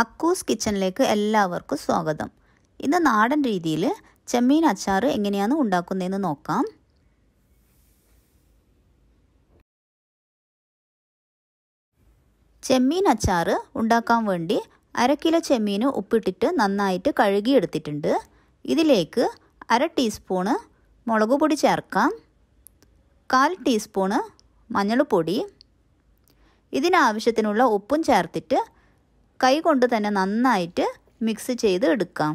അക്കൂസ് കിച്ചണിലേക്ക് എല്ലാവർക്കും സ്വാഗതം ഇന്ന് നാടൻ രീതിയിൽ ചെമ്മീൻ അച്ചാർ എങ്ങനെയാണ് ഉണ്ടാക്കുന്നതെന്ന് നോക്കാം ചെമ്മീൻ അച്ചാർ ഉണ്ടാക്കാൻ വേണ്ടി അര കിലോ ചെമ്മീൻ ഉപ്പിട്ടിട്ട് നന്നായിട്ട് കഴുകിയെടുത്തിട്ടുണ്ട് ഇതിലേക്ക് അര ടീസ്പൂണ് മുളക് പൊടി ചേർക്കാം കാൽ ടീസ്പൂണ് മഞ്ഞൾപ്പൊടി ഇതിനാവശ്യത്തിനുള്ള ഉപ്പും ചേർത്തിട്ട് കൈ കൊണ്ട് തന്നെ നന്നായിട്ട് മിക്സ് ചെയ്ത് എടുക്കാം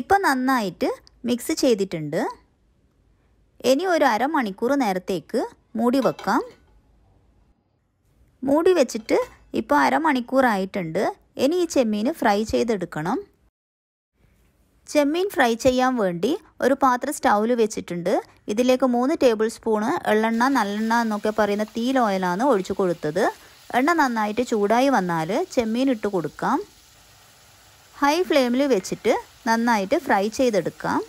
ഇപ്പം നന്നായിട്ട് മിക്സ് ചെയ്തിട്ടുണ്ട് ഇനി ഒരു അരമണിക്കൂർ നേരത്തേക്ക് മൂടി വെക്കാം മൂടി വെച്ചിട്ട് ഇപ്പോൾ അരമണിക്കൂറായിട്ടുണ്ട് ആയിട്ടുണ്ട് ഇനി ഈ ചെമ്മീൻ ഫ്രൈ ചെയ്തെടുക്കണം ചെമ്മീൻ ഫ്രൈ ചെയ്യാൻ വേണ്ടി ഒരു പാത്രം സ്റ്റൗവിൽ വെച്ചിട്ടുണ്ട് ഇതിലേക്ക് മൂന്ന് ടേബിൾ സ്പൂണ് എള്ളെണ്ണ നല്ലെണ്ണ എന്നൊക്കെ പറയുന്ന തീൽ ഓയിലാണ് ഒഴിച്ചു കൊടുത്തത് എണ്ണ നന്നായിട്ട് ചൂടായി വന്നാൽ ചെമ്മീൻ ഇട്ട് കൊടുക്കാം ഹൈ ഫ്ലെയിമിൽ വെച്ചിട്ട് നന്നായിട്ട് ഫ്രൈ ചെയ്തെടുക്കാം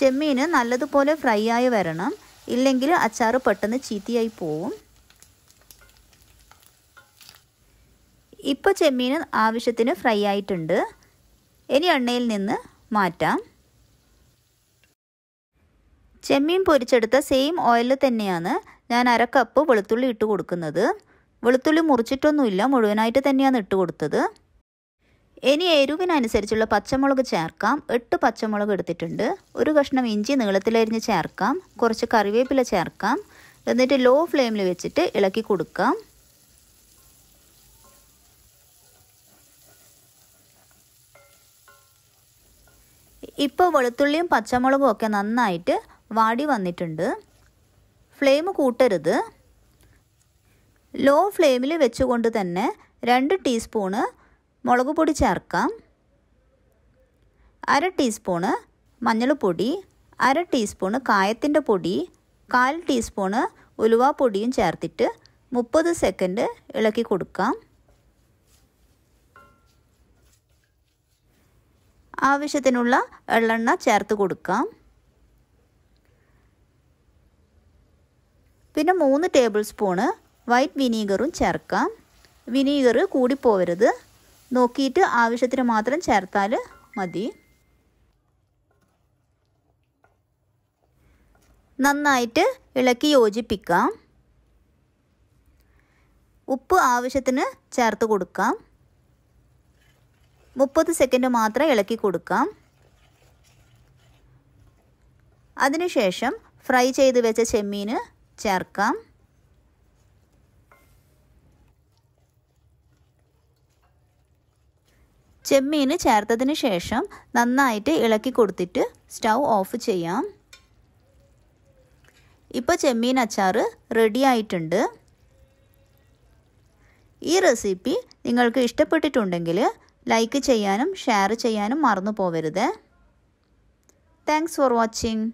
ചെമ്മീൻ നല്ലതുപോലെ ഫ്രൈ ആയി വരണം ഇല്ലെങ്കിൽ അച്ചാർ പെട്ടെന്ന് ചീത്തയായി പോവും ഇപ്പോൾ ചെമ്മീൻ ആവശ്യത്തിന് ഫ്രൈ ആയിട്ടുണ്ട് ഇനി എണ്ണയിൽ നിന്ന് മാറ്റാം ചെമ്മീൻ പൊരിച്ചെടുത്ത സെയിം ഓയിലിൽ തന്നെയാണ് ഞാൻ അര കപ്പ് വെളുത്തുള്ളി ഇട്ട് കൊടുക്കുന്നത് വെളുത്തുള്ളി മുറിച്ചിട്ടൊന്നുമില്ല മുഴുവനായിട്ട് തന്നെയാണ് ഇട്ട് കൊടുത്തത് ഇനി എരിവിനനുസരിച്ചുള്ള പച്ചമുളക് ചേർക്കാം എട്ട് പച്ചമുളക് എടുത്തിട്ടുണ്ട് ഒരു കഷ്ണം ഇഞ്ചി നീളത്തിലരിഞ്ഞ് ചേർക്കാം കുറച്ച് കറിവേപ്പില ചേർക്കാം എന്നിട്ട് ലോ ഫ്ലെയിമിൽ വെച്ചിട്ട് ഇളക്കി കൊടുക്കാം ഇപ്പോൾ വെളുത്തുള്ളിയും പച്ചമുളകും ഒക്കെ നന്നായിട്ട് വാടി വന്നിട്ടുണ്ട് ഫ്ലെയിം കൂട്ടരുത് ലോ ഫ്ലെയിമിൽ വെച്ചുകൊണ്ട് തന്നെ രണ്ട് ടീസ്പൂണ് മുളക് പൊടി ചേർക്കാം അര ടീസ്പൂണ് മഞ്ഞൾപ്പൊടി അര ടീസ്പൂണ് കായത്തിൻ്റെ പൊടി കാൽ ടീസ്പൂണ് ഉലുവാപ്പൊടിയും ചേർത്തിട്ട് മുപ്പത് സെക്കൻഡ് ഇളക്കി കൊടുക്കാം ആവശ്യത്തിനുള്ള വെള്ളെണ്ണ ചേർത്ത് കൊടുക്കാം പിന്നെ മൂന്ന് ടേബിൾ സ്പൂണ് വൈറ്റ് വിനീഗറും ചേർക്കാം വിനീഗർ കൂടിപ്പോവരുത് നോക്കിയിട്ട് ആവശ്യത്തിന് മാത്രം ചേർത്താൽ മതി നന്നായിട്ട് ഇളക്കി യോജിപ്പിക്കാം ഉപ്പ് ആവശ്യത്തിന് ചേർത്ത് കൊടുക്കാം മുപ്പത് സെക്കൻഡ് മാത്രം ഇളക്കി കൊടുക്കാം അതിനുശേഷം ഫ്രൈ ചെയ്ത് വെച്ച ചെമ്മീൻ ചേർക്കാം ചെമ്മീൻ ചേർത്തതിന് ശേഷം നന്നായിട്ട് ഇളക്കി കൊടുത്തിട്ട് സ്റ്റൗ ഓഫ് ചെയ്യാം ഇപ്പോൾ ചെമ്മീൻ അച്ചാർ റെഡി ആയിട്ടുണ്ട് ഈ റെസിപ്പി നിങ്ങൾക്ക് ഇഷ്ടപ്പെട്ടിട്ടുണ്ടെങ്കിൽ ലൈക്ക് ചെയ്യാനും ഷെയർ ചെയ്യാനും മറന്നു പോവരുത് താങ്ക്സ് ഫോർ വാച്ചിങ്